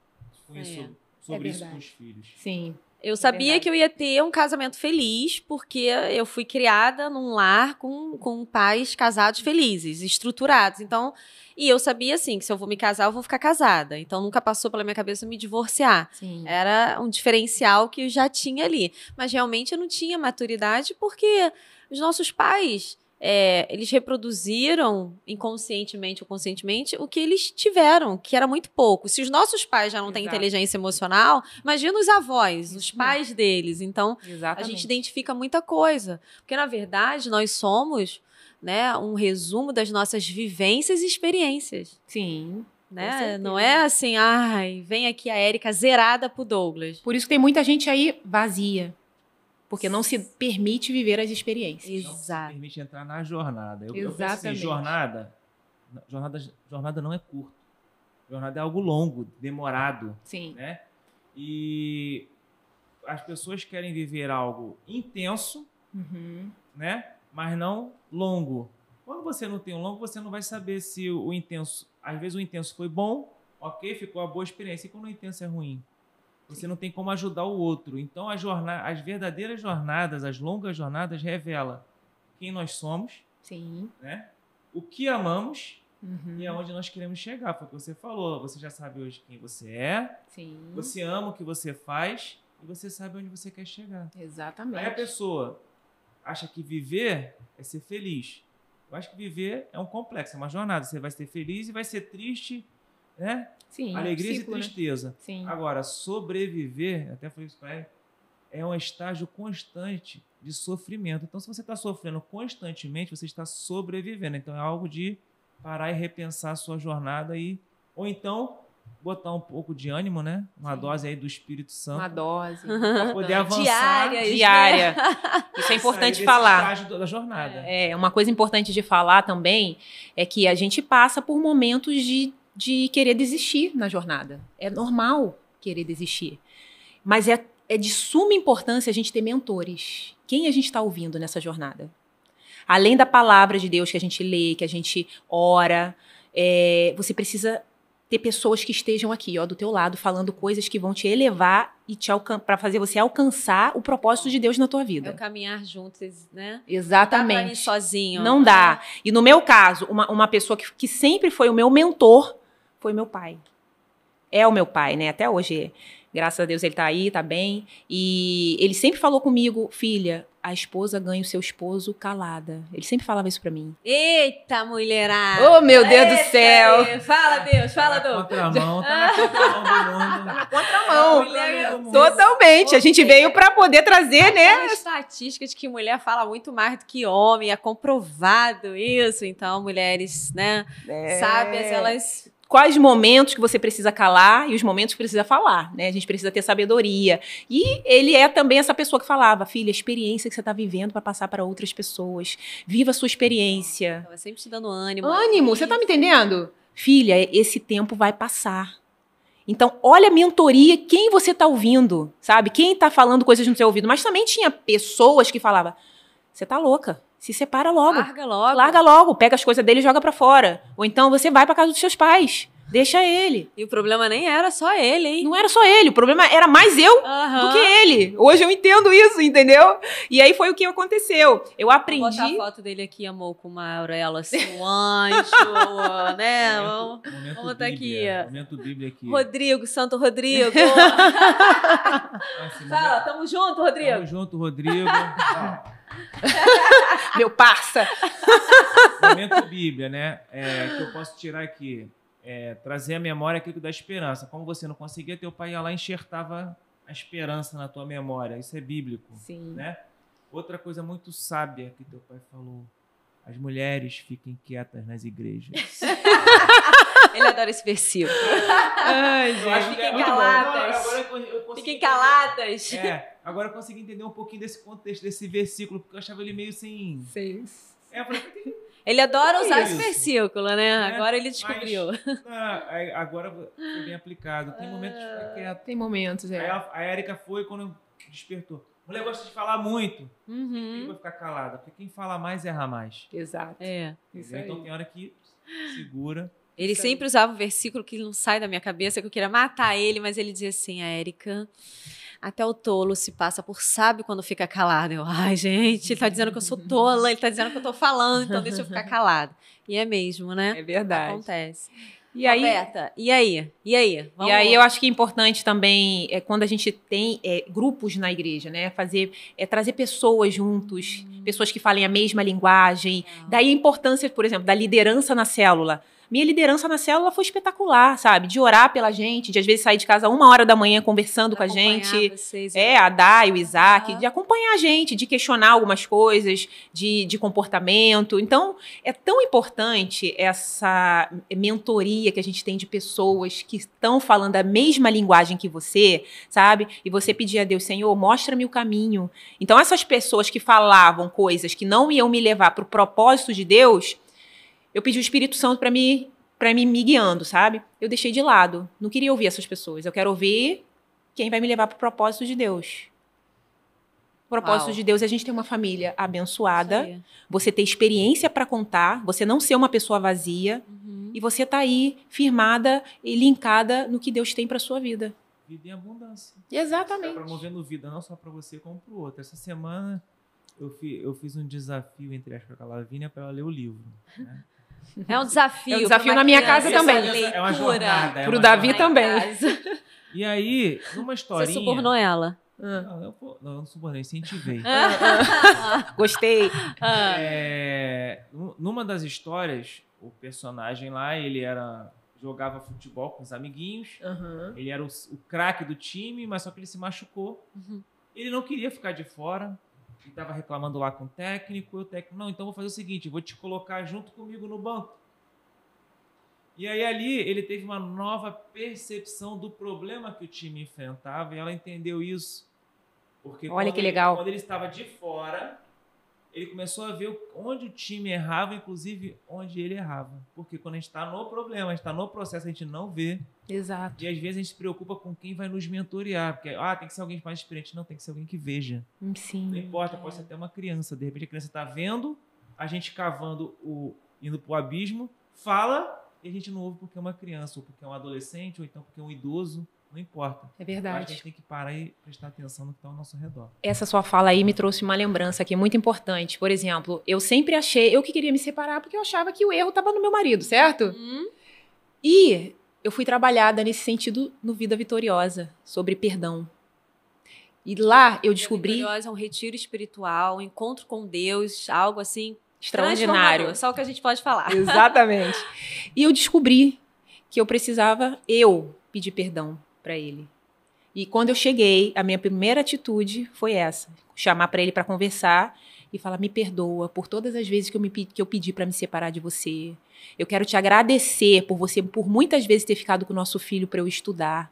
com é, isso, é sobre é isso com os filhos. Sim. Eu é sabia é que eu ia ter um casamento feliz, porque eu fui criada num lar com, com pais casados felizes, estruturados. Então, e eu sabia, assim, que se eu vou me casar, eu vou ficar casada. Então, nunca passou pela minha cabeça me divorciar. Sim. Era um diferencial que eu já tinha ali. Mas, realmente, eu não tinha maturidade, porque os nossos pais é, eles reproduziram inconscientemente ou conscientemente o que eles tiveram, que era muito pouco. Se os nossos pais já não Exato. têm inteligência emocional, imagina os avós, os uhum. pais deles. Então, Exatamente. a gente identifica muita coisa. Porque, na verdade, nós somos né, um resumo das nossas vivências e experiências. Sim. Né? Não é assim, ai, vem aqui a Érica zerada pro Douglas. Por isso que tem muita gente aí vazia. Porque não se permite viver as experiências. Não se permite entrar na jornada. Eu, assim, Exatamente. Eu jornada, jornada, jornada não é curta. Jornada é algo longo, demorado. Sim. Né? E as pessoas querem viver algo intenso, uhum. né? Mas não longo. Quando você não tem um longo, você não vai saber se o intenso. Às vezes o intenso foi bom, ok, ficou uma boa experiência. E quando o intenso é ruim? Você não tem como ajudar o outro. Então, jornada, as verdadeiras jornadas, as longas jornadas, revela quem nós somos, Sim. Né? o que amamos uhum. e aonde nós queremos chegar. Foi o que você falou. Você já sabe hoje quem você é, Sim. você ama o que você faz e você sabe onde você quer chegar. Exatamente. Aí a pessoa acha que viver é ser feliz. Eu acho que viver é um complexo, é uma jornada. Você vai ser feliz e vai ser triste né? Sim, Alegria ciclo, e né? tristeza. Né? Agora, sobreviver, até falei isso para ele, é um estágio constante de sofrimento. Então, se você está sofrendo constantemente, você está sobrevivendo. Então, é algo de parar e repensar a sua jornada e ou então botar um pouco de ânimo, né? Uma Sim. dose aí do Espírito Santo. Uma dose. Pra poder avançar. Diária. Né? Diária. [laughs] Isso é importante falar. da jornada. É, é, uma coisa importante de falar também é que a gente passa por momentos de de querer desistir na jornada. É normal querer desistir. Mas é, é de suma importância a gente ter mentores. Quem a gente está ouvindo nessa jornada? Além da palavra de Deus que a gente lê, que a gente ora, é, você precisa ter pessoas que estejam aqui, ó, do teu lado, falando coisas que vão te elevar e te para fazer você alcançar o propósito de Deus na tua vida. É caminhar juntos, né? Exatamente. Não dá sozinho. Não dá. Né? E no meu caso, uma, uma pessoa que, que sempre foi o meu mentor foi meu pai. É o meu pai, né? Até hoje, graças a Deus, ele tá aí, tá bem. E ele sempre falou comigo, filha, a esposa ganha o seu esposo calada. Ele sempre falava isso para mim. Eita, mulherada! Oh, meu Deus Eita, do céu! Fala, Deus, fala, Deus. Tá na contramão do Tá na contramão. Totalmente. a gente veio para poder trazer, né? Tem estatística de que mulher fala muito mais do que homem, é comprovado isso. Então, mulheres, né, é. sábias, elas quais momentos que você precisa calar e os momentos que precisa falar, né? A gente precisa ter sabedoria. E ele é também essa pessoa que falava, filha, a experiência que você está vivendo para passar para outras pessoas. Viva a sua experiência. Estava sempre te dando ânimo. Ânimo, você está me entendendo? Filha, esse tempo vai passar. Então, olha a mentoria, quem você está ouvindo, sabe? Quem está falando coisas no seu ouvido. Mas também tinha pessoas que falavam, você está louca se separa logo. Larga logo. Larga logo, pega as coisas dele e joga para fora. Ou então você vai para casa dos seus pais. Deixa ele. E o problema nem era só ele, hein? Não era só ele, o problema era mais eu uhum. do que ele. Hoje eu entendo isso, entendeu? E aí foi o que aconteceu. Eu aprendi. Vou botar a foto dele aqui, amor, com uma auréola assim, um anjo, [laughs] né? Momento, vamos, momento vamos botar aqui. Momento Bíblia aqui. Rodrigo, Santo Rodrigo. tá [laughs] Fala, assim, tamo junto, Rodrigo. Tamo junto, Rodrigo. [laughs] [laughs] Meu parça. Momento Bíblia, né? É, que eu posso tirar aqui. É, trazer à memória aquilo que dá esperança. Como você não conseguia, teu pai ia lá e enxertava a esperança na tua memória. Isso é bíblico. Sim. Né? Outra coisa muito sábia que teu pai falou: as mulheres fiquem quietas nas igrejas. [laughs] Ele adora esse versículo. Ai, gente. Fiquem é caladas. agora eu Fiquem caladas. É, agora eu consegui entender um pouquinho desse contexto, desse versículo, porque eu achava ele meio sem. Sem. É, falei, ele adora usar é esse versículo, né? É, agora ele descobriu. Mas, não, ah, agora foi bem aplicado. Tem momentos que é Tem momentos, é. Aí a Erika foi quando despertou. A mulher gosta de falar muito. Uhum. Eu vou ficar calada. Porque quem fala mais erra mais. Exato. É. Então tem hora que segura. Ele Sim. sempre usava um versículo que não sai da minha cabeça, que eu queria matar ele, mas ele dizia assim: a Érica, até o tolo se passa por sábio quando fica calado. Eu, ai, gente, ele tá dizendo que eu sou tola, ele tá dizendo que eu tô falando, então deixa eu ficar calado. E é mesmo, né? É verdade. Acontece. E aí, e aí? E aí? Vamos e aí lá. eu acho que é importante também é, quando a gente tem é, grupos na igreja, né? Fazer, é, trazer pessoas juntos, hum. pessoas que falem a mesma linguagem. Não. Ah. Daí a importância, por exemplo, da liderança na célula. Minha liderança na célula foi espetacular, sabe? De orar pela gente, de às vezes sair de casa uma hora da manhã conversando com a gente. Vocês, né? é, a Dai, o Isaac, de acompanhar a gente, de questionar algumas coisas, de, de comportamento. Então, é tão importante essa mentoria que a gente tem de pessoas que estão falando a mesma linguagem que você, sabe? E você pedir a Deus, Senhor, mostra-me o caminho. Então, essas pessoas que falavam coisas que não iam me levar para o propósito de Deus, eu pedi o Espírito Santo para me para me, me guiando, sabe? Eu deixei de lado. Não queria ouvir essas pessoas. Eu quero ouvir quem vai me levar para o propósito de Deus. O propósito Uau. de Deus é a gente ter uma família abençoada, você ter experiência para contar, você não ser uma pessoa vazia uhum. e você tá aí firmada e linkada no que Deus tem para sua vida. Vida em abundância. Exatamente. tá promovendo vida não só para você como para o outro. Essa semana eu, fi, eu, fiz um desafio entre a Lavínia para ela ler o livro. Né? É um desafio. É um desafio na minha casa também. É uma jornada. É o Davi também. E aí, numa historinha... Você subornou ela. Ah. eu, não, eu não subornei, incentivei. Ah. [laughs] Gostei. Ah. É, numa das histórias, o personagem lá, ele era jogava futebol com os amiguinhos. Uhum. Ele era o, o craque do time, mas só que ele se machucou. Uhum. Ele não queria ficar de fora e estava reclamando lá com o técnico, o técnico, não, então vou fazer o seguinte, vou te colocar junto comigo no banco. E aí ali ele teve uma nova percepção do problema que o time enfrentava e ela entendeu isso. Porque Olha que ele, legal. quando ele estava de fora, ele começou a ver onde o time errava, inclusive onde ele errava. Porque quando a gente está no problema, a gente está no processo, a gente não vê. Exato. E às vezes a gente se preocupa com quem vai nos mentorear. Porque, ah, tem que ser alguém mais experiente. Não, tem que ser alguém que veja. Sim. Não importa, é. pode ser até uma criança. De repente a criança está vendo, a gente cavando, o indo para o abismo, fala e a gente não ouve porque é uma criança, ou porque é um adolescente, ou então porque é um idoso não importa. É verdade. Mas a gente tem que parar e prestar atenção no que está ao nosso redor. Essa sua fala aí me trouxe uma lembrança aqui muito importante. Por exemplo, eu sempre achei, eu que queria me separar porque eu achava que o erro estava no meu marido, certo? Uhum. E eu fui trabalhada nesse sentido no Vida Vitoriosa, sobre perdão. E lá eu descobri. Vida Vitoriosa é um retiro espiritual, um encontro com Deus, algo assim. Extraordinário. Só o que a gente pode falar. Exatamente. [laughs] e eu descobri que eu precisava, eu, pedir perdão para ele. E quando eu cheguei, a minha primeira atitude foi essa: chamar para ele para conversar e falar: "Me perdoa por todas as vezes que eu me que eu pedi para me separar de você. Eu quero te agradecer por você por muitas vezes ter ficado com o nosso filho para eu estudar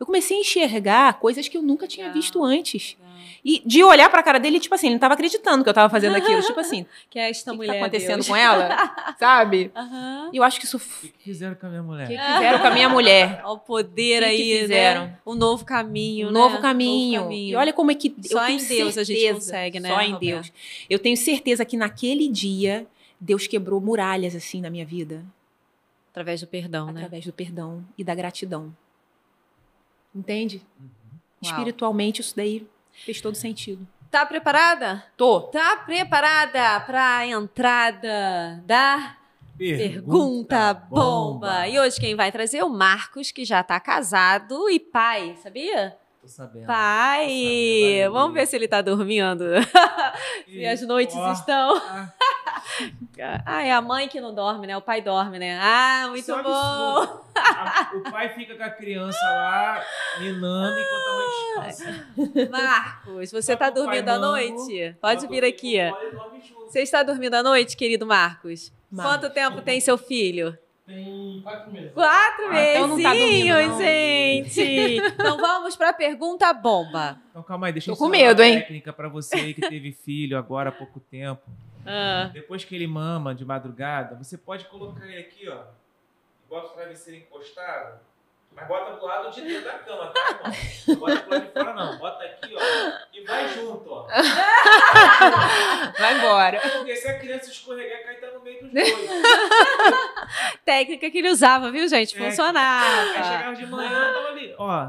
eu comecei a enxergar coisas que eu nunca tinha visto antes. E de olhar para a cara dele, tipo assim, ele não estava acreditando que eu estava fazendo aquilo. tipo assim, [laughs] que é esta que mulher. que tá acontecendo com ela? [laughs] Sabe? Uhum. E eu acho que isso. O que, fizeram com a minha mulher? O que, fizeram com a minha mulher? [laughs] Olha o poder que aí. Que né? fizeram. Né? novo caminho. O né? novo, né? caminho. novo caminho. E olha como é que. Só em Deus certeza, a gente consegue, né? Só em Roberto? Deus. Eu tenho certeza que naquele dia, Deus quebrou muralhas assim na minha vida. Através do perdão, Através né? Através do perdão e da gratidão. Entende? Uhum. Espiritualmente, isso daí fez todo sentido. Tá preparada? Tô. Tá preparada para a entrada da Pergunta, bomba. bomba. E hoje quem vai trazer é o Marcos, que já está casado e pai, sabia? Tô sabendo. Pai, Tô sabendo. vamos ver se ele tá dormindo. [laughs] se as noites estão. [laughs] Ah, é a mãe que não dorme, né? O pai dorme, né? Ah, muito bom! [laughs] A, o pai fica com a criança lá, minando, enquanto a mãe descansa. Ah, Marcos, você está tá dormindo à noite? Tá Pode vir aqui. Você está dormindo à noite, querido Marcos? Marcos. Quanto tempo tem seu filho? Tem quatro meses. Quatro ah, meses, então não tá gente. [laughs] então vamos para a pergunta bomba. Então calma aí, deixa Tô eu com medo, uma hein? técnica para você que teve filho agora há pouco tempo. Ah. Depois que ele mama de madrugada, você pode colocar ele aqui, ó, igual o travesseiro encostado mas bota pro lado de dentro da cama, tá, irmão? Não bota pro lado de fora, não. Bota aqui, ó. E vai junto, ó. [laughs] Vai embora. Porque se a criança escorregar, cai tá no meio dos dois. [laughs] Técnica que ele usava, viu, gente? Funcionava. Aí chegava de manhã, tava ali, ó.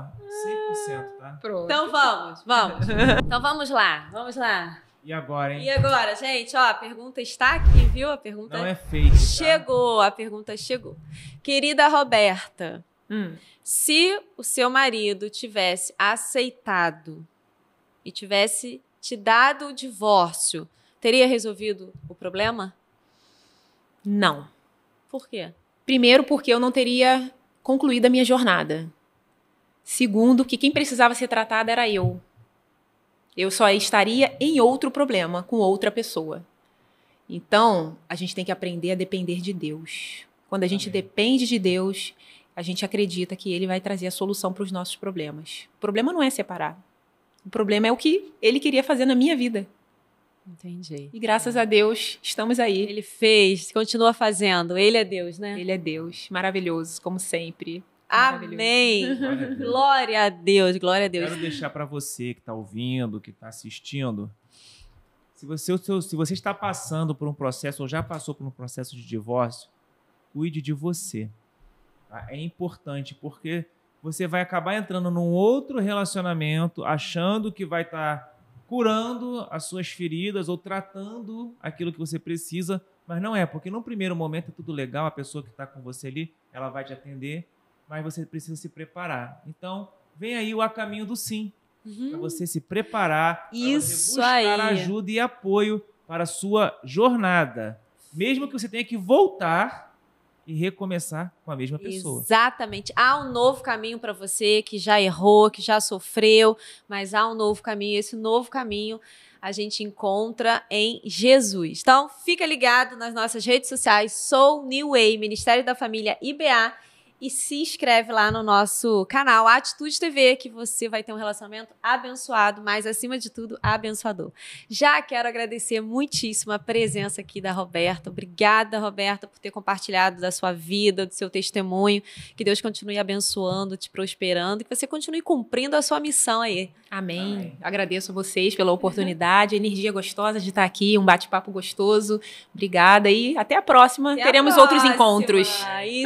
100%, tá? Pronto. Então vamos, vamos. Então vamos lá, vamos lá. E agora, hein? E agora, gente, ó, a pergunta está aqui, viu? A pergunta. Não é fake. Tá? Chegou, a pergunta chegou. Querida Roberta, Hum. Se o seu marido tivesse aceitado e tivesse te dado o divórcio, teria resolvido o problema? Não. Por quê? Primeiro, porque eu não teria concluído a minha jornada. Segundo, que quem precisava ser tratada era eu. Eu só estaria em outro problema, com outra pessoa. Então, a gente tem que aprender a depender de Deus. Quando a gente Amém. depende de Deus, a gente acredita que ele vai trazer a solução para os nossos problemas. O problema não é separar. O problema é o que ele queria fazer na minha vida. Entendi. E graças a Deus estamos aí. Ele fez, continua fazendo. Ele é Deus, né? Ele é Deus, maravilhoso, como sempre. Amém. Glória [laughs] a, glória a Deus, glória a Deus. Quero deixar para você que está ouvindo, que está assistindo, se você, se você está passando por um processo ou já passou por um processo de divórcio, cuide de você. Ah, é importante, porque você vai acabar entrando num outro relacionamento, achando que vai estar tá curando as suas feridas ou tratando aquilo que você precisa, mas não é, porque no primeiro momento é tudo legal, a pessoa que está com você ali, ela vai te atender, mas você precisa se preparar. Então, vem aí o A Caminho do Sim, uhum. para você se preparar, Isso buscar aí. ajuda e apoio para a sua jornada. Mesmo que você tenha que voltar e recomeçar com a mesma pessoa. Exatamente. Há um novo caminho para você que já errou, que já sofreu, mas há um novo caminho. Esse novo caminho a gente encontra em Jesus. Então, fica ligado nas nossas redes sociais. Sou New Way, Ministério da Família IBA e se inscreve lá no nosso canal Atitude TV, que você vai ter um relacionamento abençoado, mas acima de tudo, abençoador. Já quero agradecer muitíssimo a presença aqui da Roberta. Obrigada, Roberta, por ter compartilhado da sua vida, do seu testemunho. Que Deus continue abençoando, te prosperando e que você continue cumprindo a sua missão aí. Amém. Agradeço a vocês pela oportunidade, energia gostosa de estar aqui, um bate-papo gostoso. Obrigada e até a próxima. Até Teremos a próxima. outros encontros. Isso aí.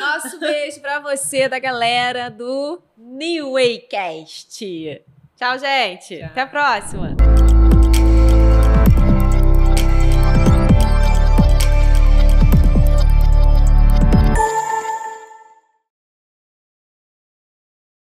Nosso beijo para você da galera do New Waycast. Tchau, gente. Tchau. Até a próxima.